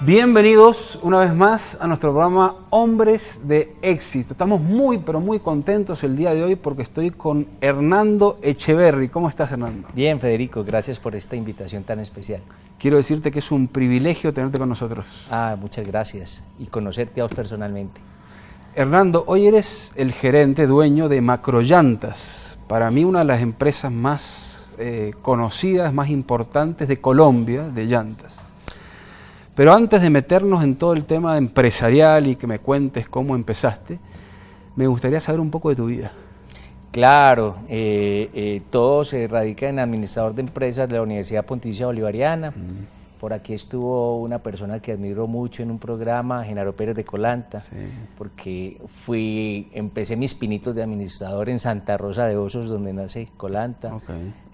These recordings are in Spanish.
Bienvenidos una vez más a nuestro programa Hombres de Éxito. Estamos muy, pero muy contentos el día de hoy porque estoy con Hernando Echeverry. ¿Cómo estás, Hernando? Bien, Federico, gracias por esta invitación tan especial. Quiero decirte que es un privilegio tenerte con nosotros. Ah, muchas gracias y conocerte a vos personalmente. Hernando, hoy eres el gerente, dueño de Macroyantas, para mí una de las empresas más eh, conocidas, más importantes de Colombia de llantas. Pero antes de meternos en todo el tema empresarial y que me cuentes cómo empezaste, me gustaría saber un poco de tu vida. Claro, eh, eh, todo se radica en administrador de empresas de la Universidad Pontificia Bolivariana. Por aquí estuvo una persona que admiro mucho en un programa, Genaro Pérez de Colanta, porque fui, empecé mis pinitos de administrador en Santa Rosa de Osos, donde nace Colanta,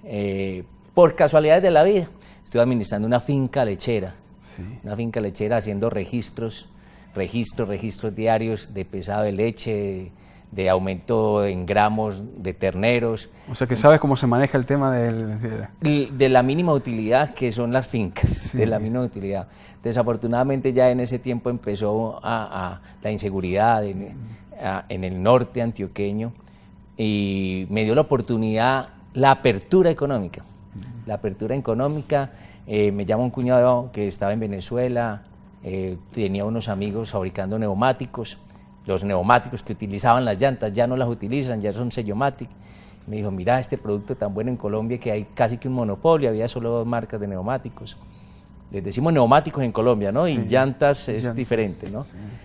eh, por casualidades de la vida. Estuve administrando una finca lechera una finca lechera haciendo registros, registros, registros diarios de pesado de leche, de, aumento en gramos de terneros. O sea que sabes cómo se maneja el tema del, de... la mínima utilidad que son las fincas, de la mínima utilidad. Desafortunadamente ya en ese tiempo empezó la inseguridad en, en el norte antioqueño y me dio la oportunidad la apertura económica. Mm. La apertura económica eh, me llama un cuñado que estaba en Venezuela, eh, tenía unos amigos fabricando neumáticos, los neumáticos que utilizaban las llantas ya no las utilizan, ya son sellomatic. Me dijo, mira, este producto tan bueno en Colombia que hay casi que un monopolio, había solo dos marcas de neumáticos. Les decimos neumáticos en Colombia, ¿no? y llantas es diferente, ¿no?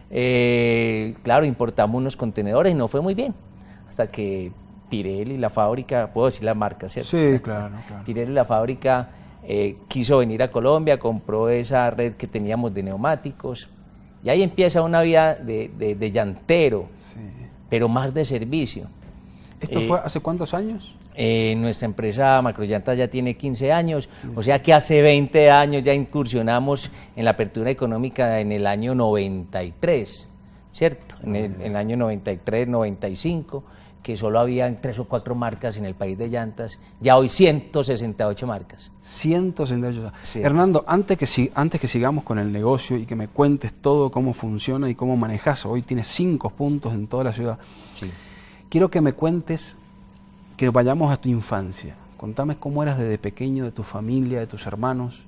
Eh, claro, importamos unos contenedores y no fue muy bien, hasta que Pirelli, la fábrica, puedo decir la marca, ¿cierto? Sí, claro, claro. Pirelli, la fábrica eh, quiso venir a Colombia, compró esa red que teníamos de neumáticos y ahí empieza una vida de, de, llantero, pero más de servicio. ¿Esto eh, fue hace cuántos años? Eh, nuestra empresa Macrollantas ya tiene 15 años, o sea que hace 20 años ya incursionamos en la apertura económica en el año 93, ¿cierto? En el, en el año 93, 95 que solo había tres o cuatro marcas en el país de llantas, ya hoy 168 marcas. 168. Sí. Hernando, antes que, antes que sigamos con el negocio y que me cuentes todo cómo funciona y cómo manejas, hoy tienes cinco puntos en toda la ciudad, quiero que me cuentes, que vayamos a tu infancia. Contame cómo eras desde pequeño, de tu familia, de tus hermanos.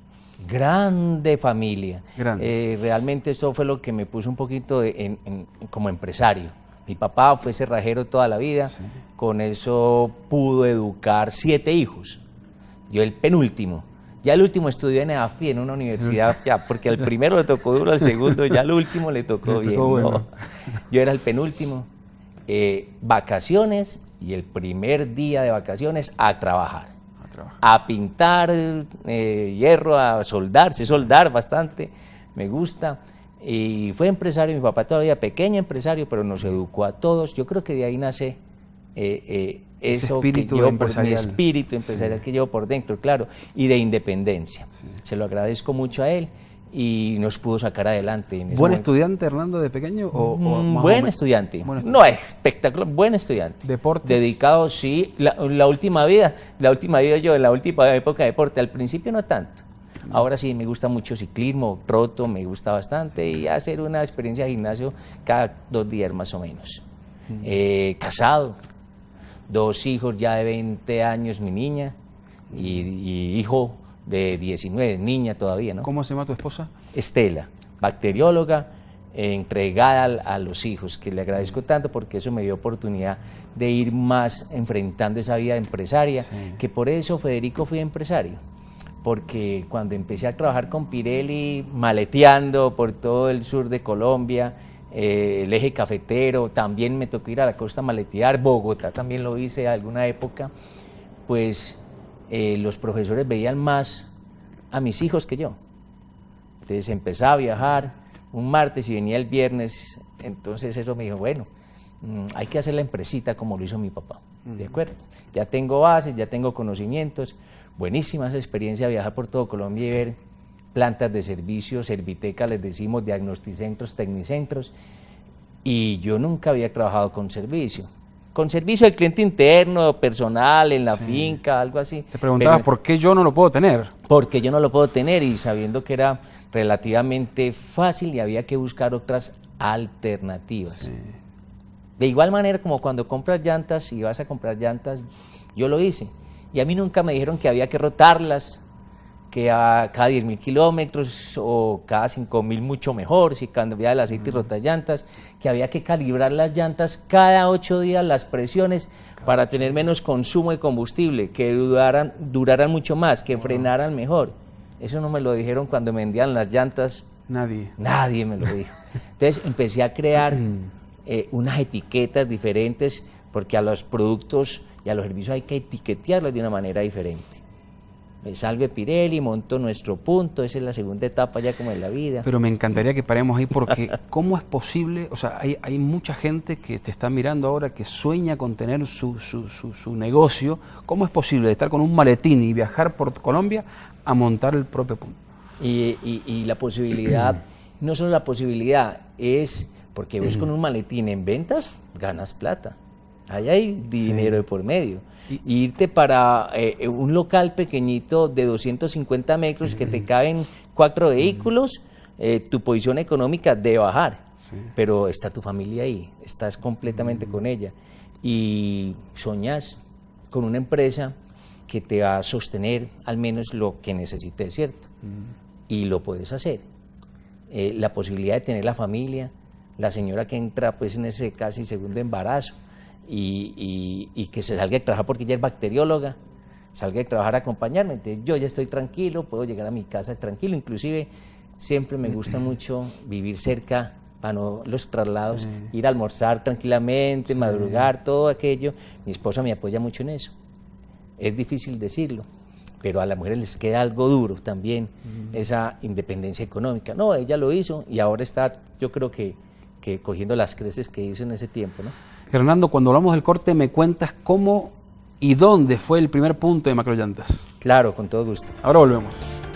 Grande familia. Eh, realmente eso fue lo que me puso un poquito de, como empresario mi papá fue cerrajero toda la vida, con eso pudo educar siete hijos. Yo el penúltimo. Ya el último estudió en e AFI en una universidad, ya, porque al primero le tocó duro, al segundo, ya al último le tocó, bien. Yo era el penúltimo. Eh, vacaciones y el primer día de vacaciones a trabajar. A, pintar eh, hierro, a soldar, sé soldar bastante, me gusta y fue empresario, mi papá todavía pequeño empresario, pero nos educó a todos. Yo creo que de ahí nace eh, eh eso espíritu que mi espíritu empresarial que llevo por dentro, claro, y de independencia. Se lo agradezco mucho a él y nos pudo sacar adelante. ¿Buen estudiante, Hernando, de pequeño? O, mm, buen, estudiante. No, espectacular. Buen estudiante. deporte Dedicado, sí. La, última vida, la última vida yo, la última época de deporte, al principio no tanto. Ahora sí, me gusta mucho ciclismo, troto, me gusta bastante y hacer una experiencia de gimnasio cada dos días más o menos. Eh, casado, dos hijos ya de 20 años, mi niña, y, hijo de 19, niña todavía, ¿no? ¿Cómo se llama tu esposa? Estela, bacterióloga, entregada a, los hijos, que le agradezco tanto porque eso me dio oportunidad de ir más enfrentando esa vida empresaria, que por eso Federico fui empresario porque cuando empecé a trabajar con Pirelli, maleteando por todo el sur de Colombia, eh, el eje cafetero, también me tocó ir a la costa a maletear, Bogotá también lo hice a alguna época, pues eh, los profesores veían más a mis hijos que yo. Entonces empezaba a viajar un martes y venía el viernes, entonces eso me dijo, bueno, Mm, hay que hacer la empresita como lo hizo mi papá. ¿De acuerdo? Ya tengo bases, ya tengo conocimientos. Buenísima experiencias experiencia de viajar por todo Colombia y ver plantas de servicio, servitecas, les decimos diagnosticentros, tecnicentros. Y yo nunca había trabajado con servicio. Con servicio del cliente interno, personal, en la finca, algo así. Te preguntaba, ¿por qué yo no lo puedo tener? Porque yo no lo puedo tener y sabiendo que era relativamente fácil y había que buscar otras alternativas. De igual manera como cuando compras llantas y vas a comprar llantas, yo lo hice. Y a mí nunca me dijeron que había que rotarlas, que a cada 10.000 kilómetros o cada 5.000 mucho mejor, si cambiaba el aceite y rotas llantas, que había que calibrar las llantas cada 8 días, las presiones, para tener menos consumo de combustible, que duraran, duraran mucho más, que frenaran mejor. Eso no me lo dijeron cuando vendían las llantas. Nadie. Nadie me lo dijo. Entonces empecé a crear... Eh, unas etiquetas diferentes porque a los productos y a los servicios hay que etiquetearlos de una manera diferente. Me salve Pirelli, montó nuestro punto, esa es la segunda etapa ya como en la vida. Pero me encantaría que paremos ahí porque ¿cómo es posible? O sea, hay, mucha gente que te está mirando ahora que sueña con tener su, negocio. ¿Cómo es posible estar con un maletín y viajar por Colombia a montar el propio punto? Y, y la posibilidad, no solo la posibilidad, es porque ves con un maletín en ventas ganas plata. Ahí hay dinero de por medio. Y irte para eh, eh, un local pequeñito de 250 metros que te caben cuatro vehículos, eh, tu posición económica debe bajar. Pero está tu familia ahí, estás completamente con ella. Y soñas con una empresa que te va a sostener al menos lo que necesites, ¿cierto? Y lo puedes hacer. la posibilidad de tener la familia, la señora que entra pues en ese casi segundo embarazo y, que se salga de trabajar porque ella es bacterióloga, salga de trabajar a acompañarme. yo ya estoy tranquilo, puedo llegar a mi casa tranquilo, inclusive siempre me gusta mucho vivir cerca para no los traslados, ir a almorzar tranquilamente, madrugar, todo aquello. Mi esposa me apoya mucho en eso. Es difícil decirlo, pero a las mujeres les queda algo duro también esa independencia económica. No, ella lo hizo y ahora está, yo creo que que cogiendo las creces que hizo en ese tiempo. ¿no? Hernando, cuando hablamos del corte, me cuentas cómo y dónde fue el primer punto de Macrollantas Claro, con todo gusto. Ahora volvemos.